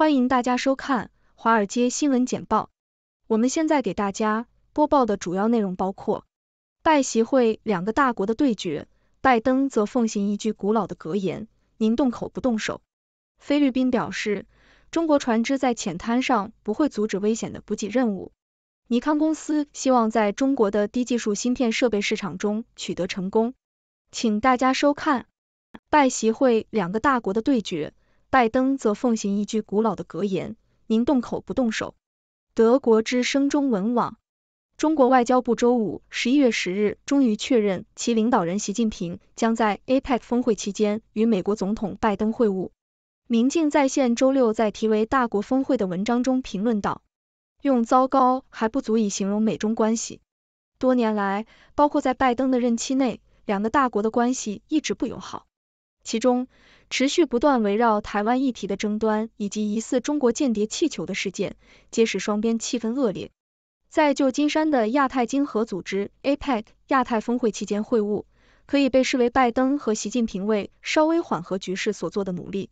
欢迎大家收看《华尔街新闻简报》。我们现在给大家播报的主要内容包括：拜习会两个大国的对决，拜登则奉行一句古老的格言“您动口不动手”。菲律宾表示，中国船只在浅滩上不会阻止危险的补给任务。尼康公司希望在中国的低技术芯片设备市场中取得成功。请大家收看拜习会两个大国的对决。拜登则奉行一句古老的格言：“宁动口不动手。”德国之声中文网，中国外交部周五十一月十日终于确认其领导人习近平将在 APEC 峰会期间与美国总统拜登会晤。明镜在线周六在题为“大国峰会”的文章中评论道：“用糟糕还不足以形容美中关系。多年来，包括在拜登的任期内，两个大国的关系一直不友好。”其中。持续不断围绕台湾议题的争端，以及疑似中国间谍气球的事件，皆使双边气氛恶劣。在旧金山的亚太经合组织 （APEC） 亚太峰会期间会晤，可以被视为拜登和习近平为稍微缓和局势所做的努力。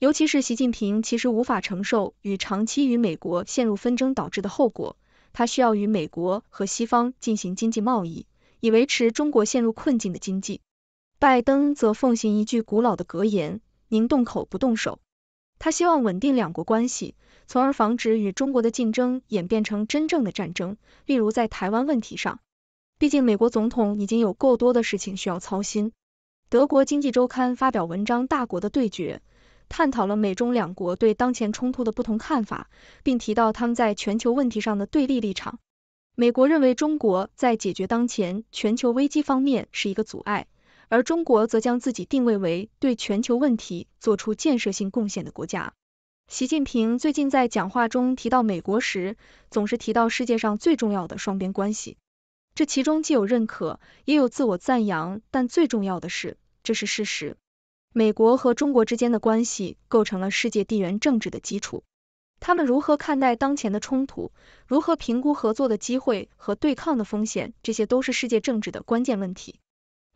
尤其是习近平其实无法承受与长期与美国陷入纷争导致的后果，他需要与美国和西方进行经济贸易，以维持中国陷入困境的经济。拜登则奉行一句古老的格言：“宁动口不动手。”他希望稳定两国关系，从而防止与中国的竞争演变成真正的战争。例如，在台湾问题上，毕竟美国总统已经有够多的事情需要操心。德国经济周刊发表文章《大国的对决》，探讨了美中两国对当前冲突的不同看法，并提到他们在全球问题上的对立立场。美国认为中国在解决当前全球危机方面是一个阻碍。而中国则将自己定位为对全球问题做出建设性贡献的国家。习近平最近在讲话中提到美国时，总是提到世界上最重要的双边关系，这其中既有认可，也有自我赞扬，但最重要的是，这是事实。美国和中国之间的关系构成了世界地缘政治的基础。他们如何看待当前的冲突，如何评估合作的机会和对抗的风险，这些都是世界政治的关键问题。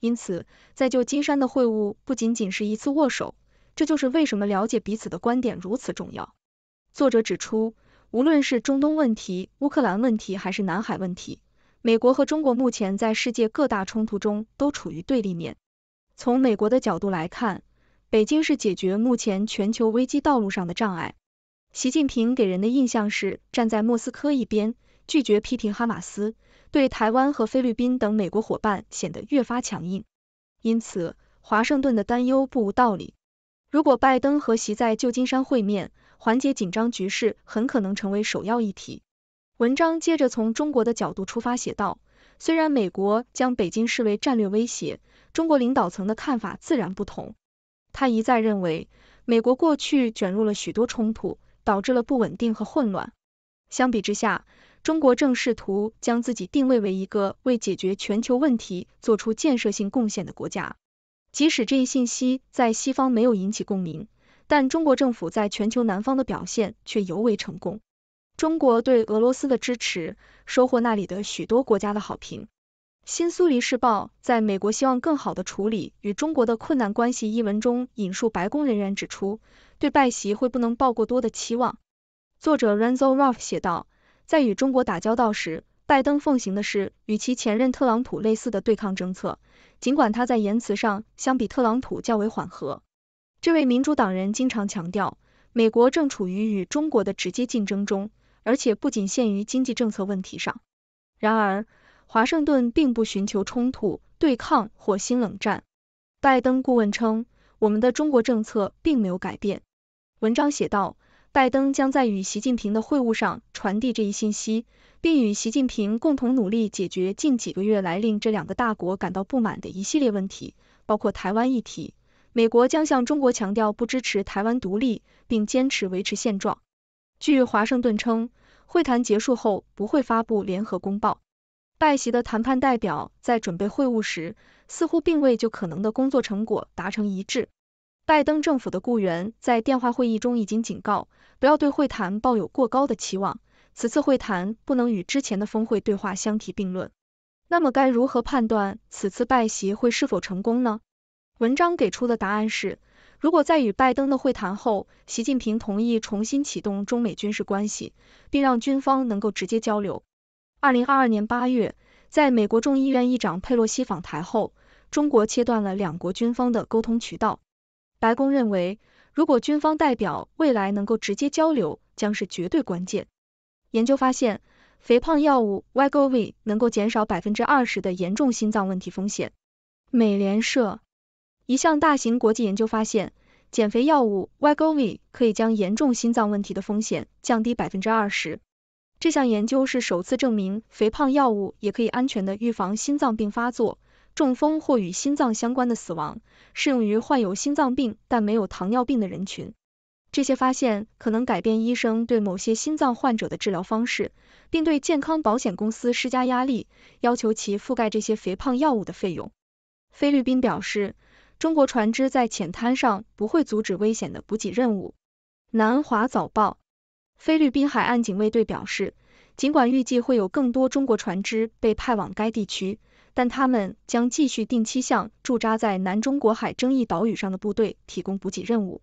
因此，在旧金山的会晤不仅仅是一次握手，这就是为什么了解彼此的观点如此重要。作者指出，无论是中东问题、乌克兰问题还是南海问题，美国和中国目前在世界各大冲突中都处于对立面。从美国的角度来看，北京是解决目前全球危机道路上的障碍。习近平给人的印象是站在莫斯科一边。拒绝批评哈马斯，对台湾和菲律宾等美国伙伴显得越发强硬，因此华盛顿的担忧不无道理。如果拜登和习在旧金山会面，缓解紧张局势很可能成为首要议题。文章接着从中国的角度出发写道：虽然美国将北京视为战略威胁，中国领导层的看法自然不同。他一再认为，美国过去卷入了许多冲突，导致了不稳定和混乱。相比之下，中国正试图将自己定位为一个为解决全球问题做出建设性贡献的国家，即使这一信息在西方没有引起共鸣，但中国政府在全球南方的表现却尤为成功。中国对俄罗斯的支持收获那里的许多国家的好评。《新苏黎世报》在美国希望更好地处理与中国的困难关系一文中引述白宫人员指出，对拜习会不能抱过多的期望。作者 Renzo r u f f 写道。在与中国打交道时，拜登奉行的是与其前任特朗普类似的对抗政策，尽管他在言辞上相比特朗普较为缓和。这位民主党人经常强调，美国正处于与中国的直接竞争中，而且不仅限于经济政策问题上。然而，华盛顿并不寻求冲突、对抗或新冷战。拜登顾问称：“我们的中国政策并没有改变。”文章写道。拜登将在与习近平的会晤上传递这一信息，并与习近平共同努力解决近几个月来令这两个大国感到不满的一系列问题，包括台湾议题。美国将向中国强调不支持台湾独立，并坚持维持现状。据华盛顿称，会谈结束后不会发布联合公报。拜习的谈判代表在准备会晤时，似乎并未就可能的工作成果达成一致。拜登政府的雇员在电话会议中已经警告，不要对会谈抱有过高的期望。此次会谈不能与之前的峰会对话相提并论。那么，该如何判断此次拜习会是否成功呢？文章给出的答案是：如果在与拜登的会谈后，习近平同意重新启动中美军事关系，并让军方能够直接交流。二零二二年八月，在美国众议院议长佩洛西访台后，中国切断了两国军方的沟通渠道。白宫认为，如果军方代表未来能够直接交流，将是绝对关键。研究发现，肥胖药物 Wegovy 能够减少百分之二十的严重心脏问题风险。美联社一项大型国际研究发现，减肥药物 Wegovy 可以将严重心脏问题的风险降低百分之二十。这项研究是首次证明，肥胖药物也可以安全的预防心脏病发作。中风或与心脏相关的死亡适用于患有心脏病但没有糖尿病的人群。这些发现可能改变医生对某些心脏患者的治疗方式，并对健康保险公司施加压力，要求其覆盖这些肥胖药物的费用。菲律宾表示，中国船只在浅滩上不会阻止危险的补给任务。南华早报，菲律宾海岸警卫队表示，尽管预计会有更多中国船只被派往该地区。但他们将继续定期向驻扎在南中国海争议岛屿上的部队提供补给任务。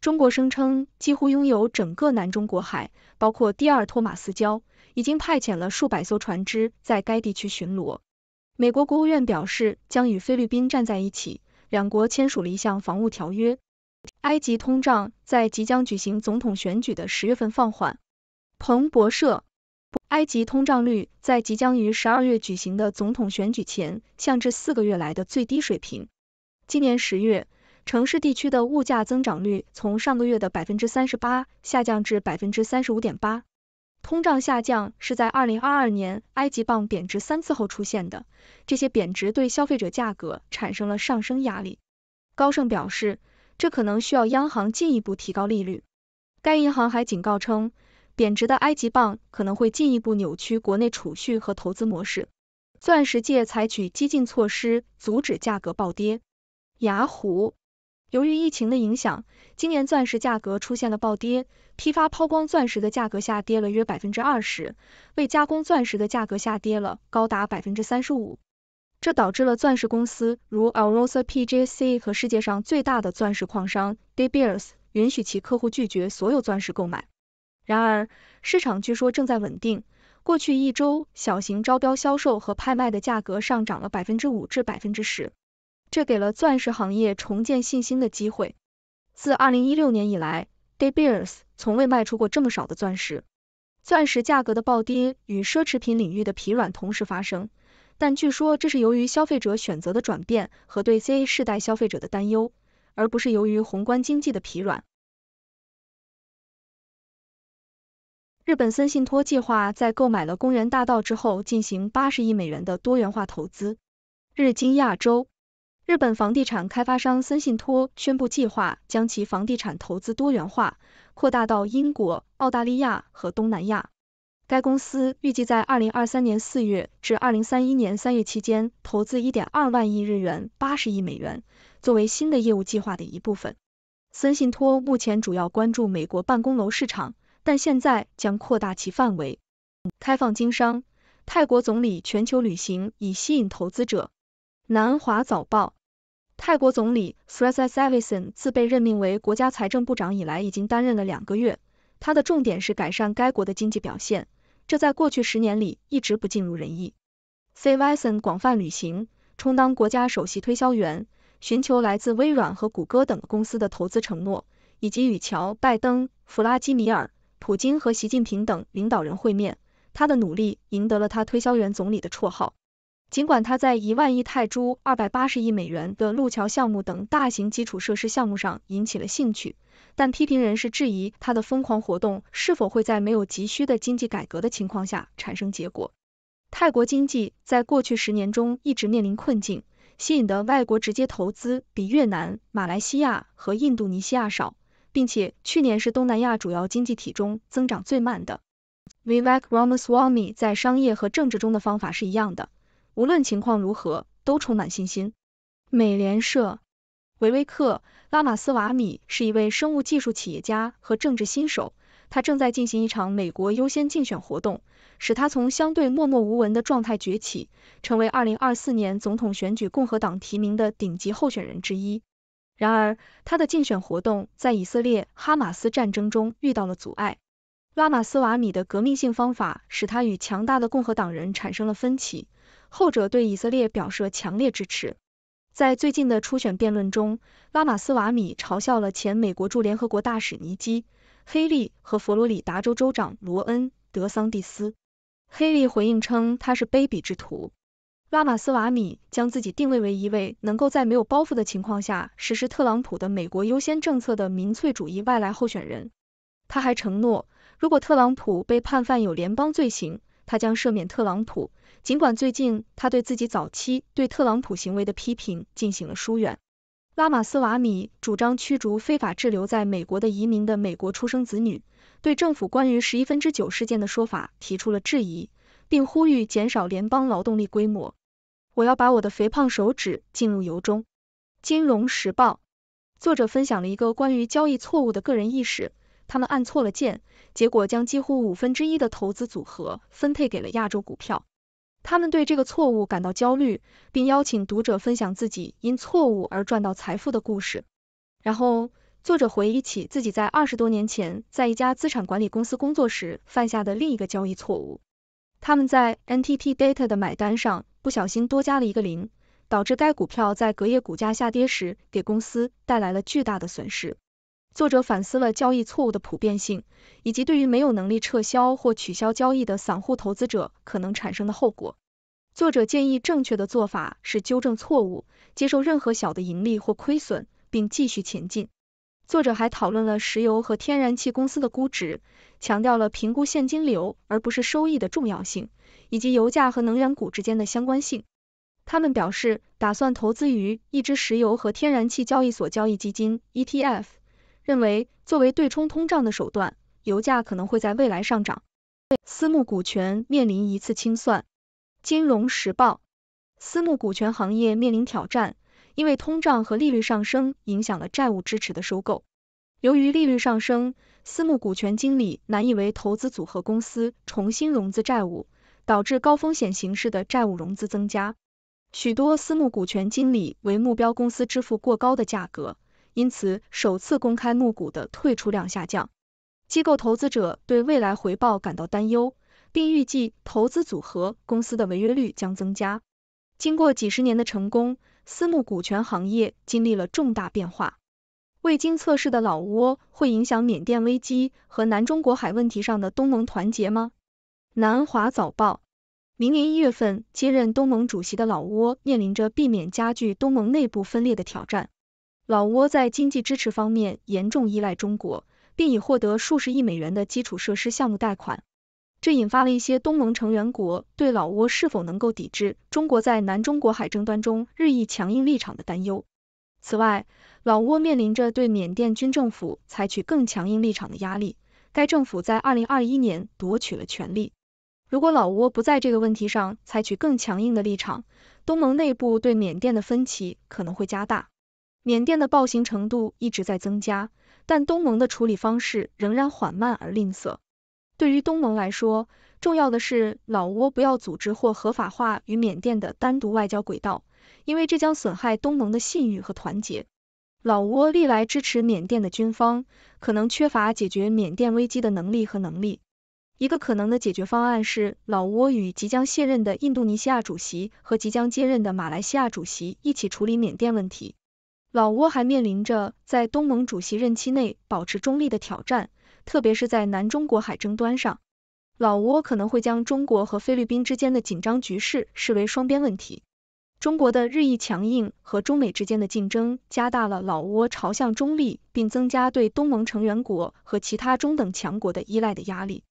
中国声称几乎拥有整个南中国海，包括第二托马斯礁，已经派遣了数百艘船只在该地区巡逻。美国国务院表示将与菲律宾站在一起，两国签署了一项防务条约。埃及通胀在即将举行总统选举的十月份放缓。彭博社。埃及通胀率在即将于十二月举行的总统选举前降至四个月来的最低水平。今年十月，城市地区的物价增长率从上个月的百分之三十八下降至百分之三十五点八。通胀下降是在二零二二年埃及镑贬值三次后出现的，这些贬值对消费者价格产生了上升压力。高盛表示，这可能需要央行进一步提高利率。该银行还警告称。贬值的埃及镑可能会进一步扭曲国内储蓄和投资模式。钻石界采取激进措施阻止价格暴跌。雅虎，由于疫情的影响，今年钻石价格出现了暴跌，批发抛光钻石的价格下跌了约百分之二十，未加工钻石的价格下跌了高达百分之三十五。这导致了钻石公司如 Alrosa、PJC 和世界上最大的钻石矿商 De Beers 允许其客户拒绝所有钻石购买。然而，市场据说正在稳定。过去一周，小型招标销售和拍卖的价格上涨了百分之五至百分之十，这给了钻石行业重建信心的机会。自二零一六年以来，De Beers 从未卖出过这么少的钻石。钻石价格的暴跌与奢侈品领域的疲软同时发生，但据说这是由于消费者选择的转变和对 Z 世代消费者的担忧，而不是由于宏观经济的疲软。日本森信托计划在购买了公园大道之后，进行八十亿美元的多元化投资。日经亚洲，日本房地产开发商森信托宣布计划将其房地产投资多元化，扩大到英国、澳大利亚和东南亚。该公司预计在二零二三年四月至二零三一年三月期间，投资一点二万亿日元（八十亿美元）作为新的业务计划的一部分。森信托目前主要关注美国办公楼市场。但现在将扩大其范围，开放经商。泰国总理全球旅行以吸引投资者。南华早报，泰国总理 t h r a s a v i s o n 自被任命为国家财政部长以来已经担任了两个月，他的重点是改善该国的经济表现，这在过去十年里一直不尽如人意。s h r a s v i s o n 广泛旅行，充当国家首席推销员，寻求来自微软和谷歌等公司的投资承诺，以及与乔·拜登、弗拉基米尔。普京和习近平等领导人会面，他的努力赢得了他“推销员总理”的绰号。尽管他在一万亿泰铢、二百八十亿美元的路桥项目等大型基础设施项目上引起了兴趣，但批评人士质疑他的疯狂活动是否会在没有急需的经济改革的情况下产生结果。泰国经济在过去十年中一直面临困境，吸引的外国直接投资比越南、马来西亚和印度尼西亚少。并且去年是东南亚主要经济体中增长最慢的。Vivek Ramaswamy 在商业和政治中的方法是一样的，无论情况如何都充满信心。美联社，维维克拉马斯瓦米是一位生物技术企业家和政治新手，他正在进行一场“美国优先”竞选活动，使他从相对默默无闻的状态崛起，成为2024年总统选举共和党提名的顶级候选人之一。然而，他的竞选活动在以色列哈马斯战争中遇到了阻碍。拉马斯瓦米的革命性方法使他与强大的共和党人产生了分歧，后者对以色列表示强烈支持。在最近的初选辩论中，拉马斯瓦米嘲笑了前美国驻联合国大使尼基·黑利和佛罗里达州州长罗恩·德桑蒂斯。黑利回应称他是卑鄙之徒。拉马斯瓦米将自己定位为一位能够在没有包袱的情况下实施特朗普的美国优先政策的民粹主义外来候选人。他还承诺，如果特朗普被判犯有联邦罪行，他将赦免特朗普。尽管最近他对自己早期对特朗普行为的批评进行了疏远，拉马斯瓦米主张驱逐非法滞留在美国的移民的美国出生子女，对政府关于十一分之九事件的说法提出了质疑，并呼吁减少联邦劳动力规模。我要把我的肥胖手指浸入油中。《金融时报》作者分享了一个关于交易错误的个人意识，他们按错了键，结果将几乎五分之一的投资组合分配给了亚洲股票。他们对这个错误感到焦虑，并邀请读者分享自己因错误而赚到财富的故事。然后，作者回忆起自己在二十多年前在一家资产管理公司工作时犯下的另一个交易错误。他们在 NTT Data 的买单上不小心多加了一个零，导致该股票在隔夜股价下跌时，给公司带来了巨大的损失。作者反思了交易错误的普遍性，以及对于没有能力撤销或取消交易的散户投资者可能产生的后果。作者建议正确的做法是纠正错误，接受任何小的盈利或亏损，并继续前进。作者还讨论了石油和天然气公司的估值，强调了评估现金流而不是收益的重要性，以及油价和能源股之间的相关性。他们表示打算投资于一支石油和天然气交易所交易基金 （ETF），认为作为对冲通胀的手段，油价可能会在未来上涨。私募股权面临一次清算。金融时报：私募股权行业面临挑战。因为通胀和利率上升影响了债务支持的收购。由于利率上升，私募股权经理难以为投资组合公司重新融资债务，导致高风险形式的债务融资增加。许多私募股权经理为目标公司支付过高的价格，因此首次公开募股的退出量下降。机构投资者对未来回报感到担忧，并预计投资组合公司的违约率将增加。经过几十年的成功。私募股权行业经历了重大变化。未经测试的老挝会影响缅甸危机和南中国海问题上的东盟团结吗？南华早报。明年一月份接任东盟主席的老挝面临着避免加剧东盟内部分裂的挑战。老挝在经济支持方面严重依赖中国，并已获得数十亿美元的基础设施项目贷款。这引发了一些东盟成员国对老挝是否能够抵制中国在南中国海争端中日益强硬立场的担忧。此外，老挝面临着对缅甸军政府采取更强硬立场的压力。该政府在二零二一年夺取了权力。如果老挝不在这个问题上采取更强硬的立场，东盟内部对缅甸的分歧可能会加大。缅甸的暴行程度一直在增加，但东盟的处理方式仍然缓慢而吝啬。对于东盟来说，重要的是老挝不要组织或合法化与缅甸的单独外交轨道，因为这将损害东盟的信誉和团结。老挝历来支持缅甸的军方，可能缺乏解决缅甸危机的能力和能力。一个可能的解决方案是老挝与即将卸任的印度尼西亚主席和即将接任的马来西亚主席一起处理缅甸问题。老挝还面临着在东盟主席任期内保持中立的挑战。特别是在南中国海争端上，老挝可能会将中国和菲律宾之间的紧张局势视为双边问题。中国的日益强硬和中美之间的竞争，加大了老挝朝向中立并增加对东盟成员国和其他中等强国的依赖的压力。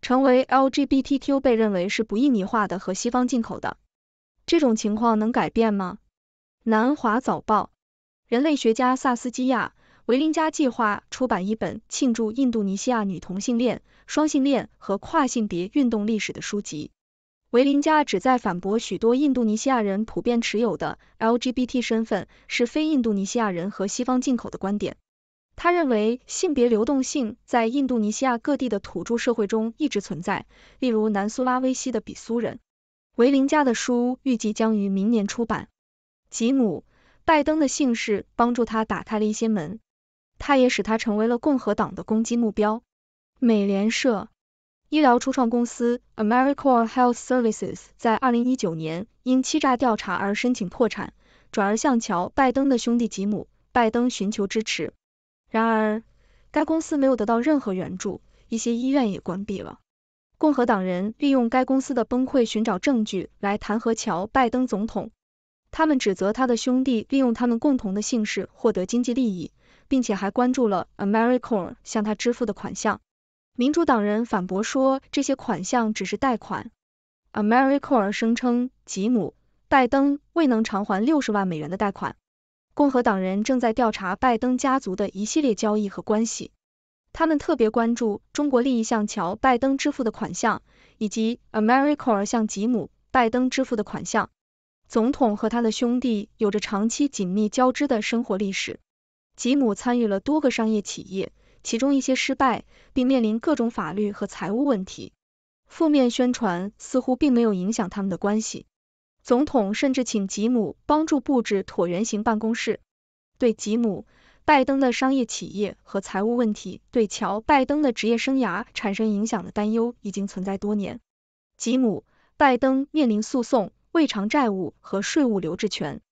成为 LGBTQ 被认为是不印尼化的和西方进口的，这种情况能改变吗？南华早报，人类学家萨斯基亚。维林加计划出版一本庆祝印度尼西亚女同性恋、双性恋和跨性别运动历史的书籍。维林加旨在反驳许多印度尼西亚人普遍持有的 LGBT 身份是非印度尼西亚人和西方进口的观点。他认为性别流动性在印度尼西亚各地的土著社会中一直存在，例如南苏拉威西的比苏人。维林加的书预计将于明年出版。吉姆·拜登的姓氏帮助他打开了一些门。他也使他成为了共和党的攻击目标。美联社，医疗初创公司 Americorps Health Services 在二零一九年因欺诈调查而申请破产，转而向乔·拜登的兄弟吉姆·拜登寻求支持。然而，该公司没有得到任何援助，一些医院也关闭了。共和党人利用该公司的崩溃寻找证据来弹劾乔·拜登总统，他们指责他的兄弟利用他们共同的姓氏获得经济利益。并且还关注了 a m e r i c o r 向他支付的款项。民主党人反驳说，这些款项只是贷款。a m e r i c o r 声称，吉姆·拜登未能偿还六十万美元的贷款。共和党人正在调查拜登家族的一系列交易和关系，他们特别关注中国利益向乔·拜登支付的款项，以及 a m e r i c o r 向吉姆·拜登支付的款项。总统和他的兄弟有着长期紧密交织的生活历史。吉姆参与了多个商业企业，其中一些失败，并面临各种法律和财务问题。负面宣传似乎并没有影响他们的关系。总统甚至请吉姆帮助布置椭圆形办公室。对吉姆·拜登的商业企业和财务问题，对乔·拜登的职业生涯产生影响的担忧已经存在多年。吉姆·拜登面临诉讼、未偿债务和税务留置权。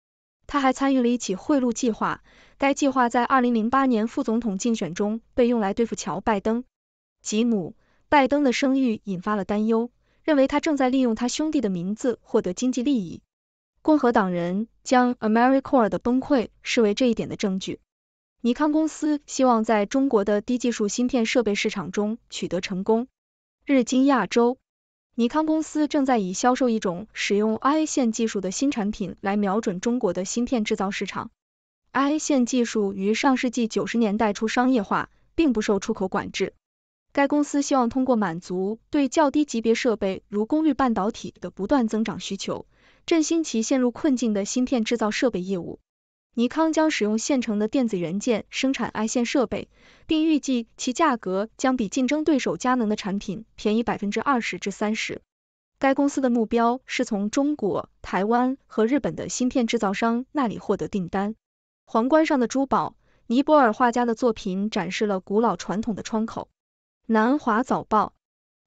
他还参与了一起贿赂计划，该计划在二零零八年副总统竞选中被用来对付乔·拜登。吉姆·拜登的声誉引发了担忧，认为他正在利用他兄弟的名字获得经济利益。共和党人将 Americorps 的崩溃视为这一点的证据。尼康公司希望在中国的低技术芯片设备市场中取得成功。日经亚洲。尼康公司正在以销售一种使用 I 线技术的新产品来瞄准中国的芯片制造市场。I 线技术于上世纪九十年代初商业化，并不受出口管制。该公司希望通过满足对较低级别设备如功率半导体的不断增长需求，振兴其陷入困境的芯片制造设备业务。尼康将使用现成的电子元件生产 i 线设备，并预计其价格将比竞争对手佳能的产品便宜百分之二十至三十。该公司的目标是从中国、台湾和日本的芯片制造商那里获得订单。皇冠上的珠宝，尼泊尔画家的作品展示了古老传统的窗口。南华早报，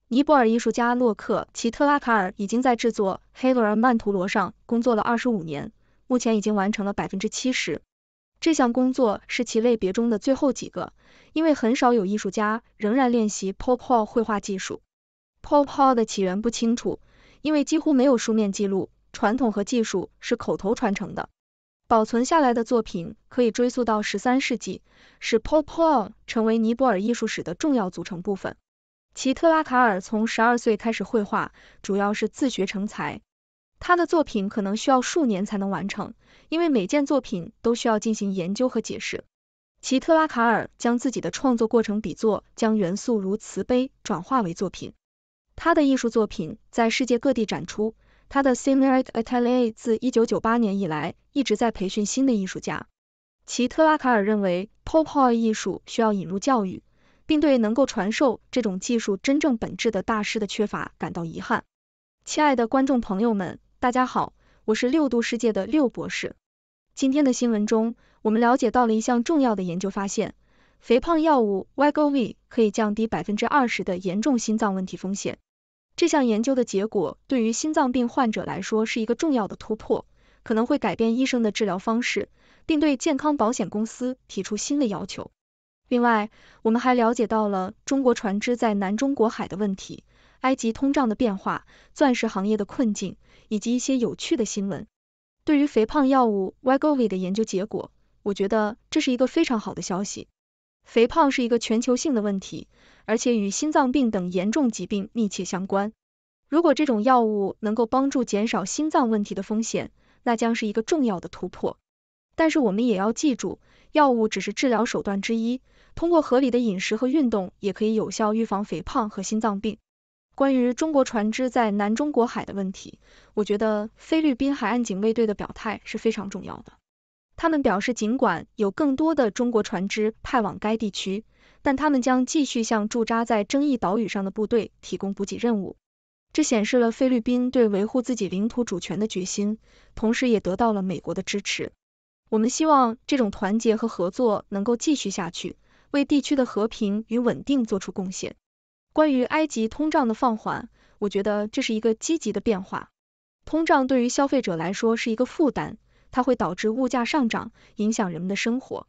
尼泊尔艺术家洛克齐特拉卡尔已经在制作哈尔曼陀罗上工作了二十五年。目前已经完成了百分之七十。这项工作是其类别中的最后几个，因为很少有艺术家仍然练习 popal 绘画技术。popal 的起源不清楚，因为几乎没有书面记录。传统和技术是口头传承的。保存下来的作品可以追溯到十三世纪，使 popal 成为尼泊尔艺术史的重要组成部分。其特拉卡尔从十二岁开始绘画，主要是自学成才。他的作品可能需要数年才能完成，因为每件作品都需要进行研究和解释。其特拉卡尔将自己的创作过程比作将元素如慈悲转化为作品。他的艺术作品在世界各地展出。他的 s i m i l a t Italia 自一九九八年以来一直在培训新的艺术家。其特拉卡尔认为，Pop Art 艺术需要引入教育，并对能够传授这种技术真正本质的大师的缺乏感到遗憾。亲爱的观众朋友们。大家好，我是六度世界的六博士。今天的新闻中，我们了解到了一项重要的研究发现：肥胖药物 Wegovy 可以降低百分之二十的严重心脏问题风险。这项研究的结果对于心脏病患者来说是一个重要的突破，可能会改变医生的治疗方式，并对健康保险公司提出新的要求。另外，我们还了解到了中国船只在南中国海的问题、埃及通胀的变化、钻石行业的困境。以及一些有趣的新闻。对于肥胖药物 Wegovy 的研究结果，我觉得这是一个非常好的消息。肥胖是一个全球性的问题，而且与心脏病等严重疾病密切相关。如果这种药物能够帮助减少心脏问题的风险，那将是一个重要的突破。但是我们也要记住，药物只是治疗手段之一，通过合理的饮食和运动也可以有效预防肥胖和心脏病。关于中国船只在南中国海的问题，我觉得菲律宾海岸警卫队的表态是非常重要的。他们表示，尽管有更多的中国船只派往该地区，但他们将继续向驻扎在争议岛屿上的部队提供补给任务。这显示了菲律宾对维护自己领土主权的决心，同时也得到了美国的支持。我们希望这种团结和合作能够继续下去，为地区的和平与稳定做出贡献。关于埃及通胀的放缓，我觉得这是一个积极的变化。通胀对于消费者来说是一个负担，它会导致物价上涨，影响人们的生活。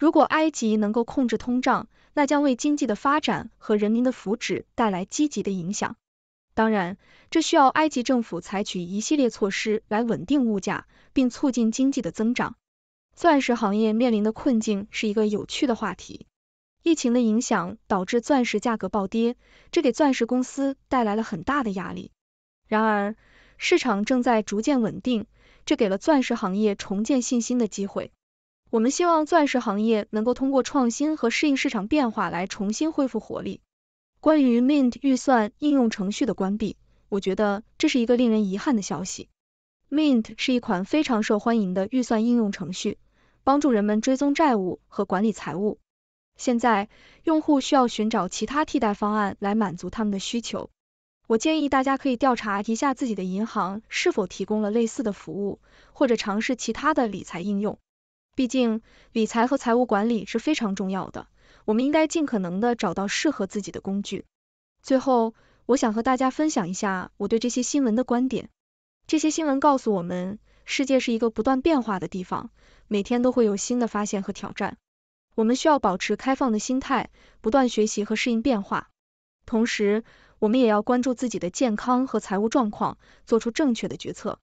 如果埃及能够控制通胀，那将为经济的发展和人民的福祉带来积极的影响。当然，这需要埃及政府采取一系列措施来稳定物价，并促进经济的增长。钻石行业面临的困境是一个有趣的话题。疫情的影响导致钻石价格暴跌，这给钻石公司带来了很大的压力。然而，市场正在逐渐稳定，这给了钻石行业重建信心的机会。我们希望钻石行业能够通过创新和适应市场变化来重新恢复活力。关于 Mint 预算应用程序的关闭，我觉得这是一个令人遗憾的消息。Mint 是一款非常受欢迎的预算应用程序，帮助人们追踪债务和管理财务。现在，用户需要寻找其他替代方案来满足他们的需求。我建议大家可以调查一下自己的银行是否提供了类似的服务，或者尝试其他的理财应用。毕竟，理财和财务管理是非常重要的，我们应该尽可能的找到适合自己的工具。最后，我想和大家分享一下我对这些新闻的观点。这些新闻告诉我们，世界是一个不断变化的地方，每天都会有新的发现和挑战。我们需要保持开放的心态，不断学习和适应变化。同时，我们也要关注自己的健康和财务状况，做出正确的决策。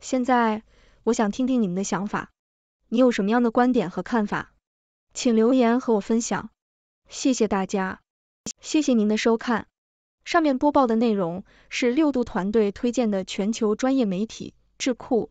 现在，我想听听你们的想法，你有什么样的观点和看法？请留言和我分享。谢谢大家，谢谢您的收看。上面播报的内容是六度团队推荐的全球专业媒体智库。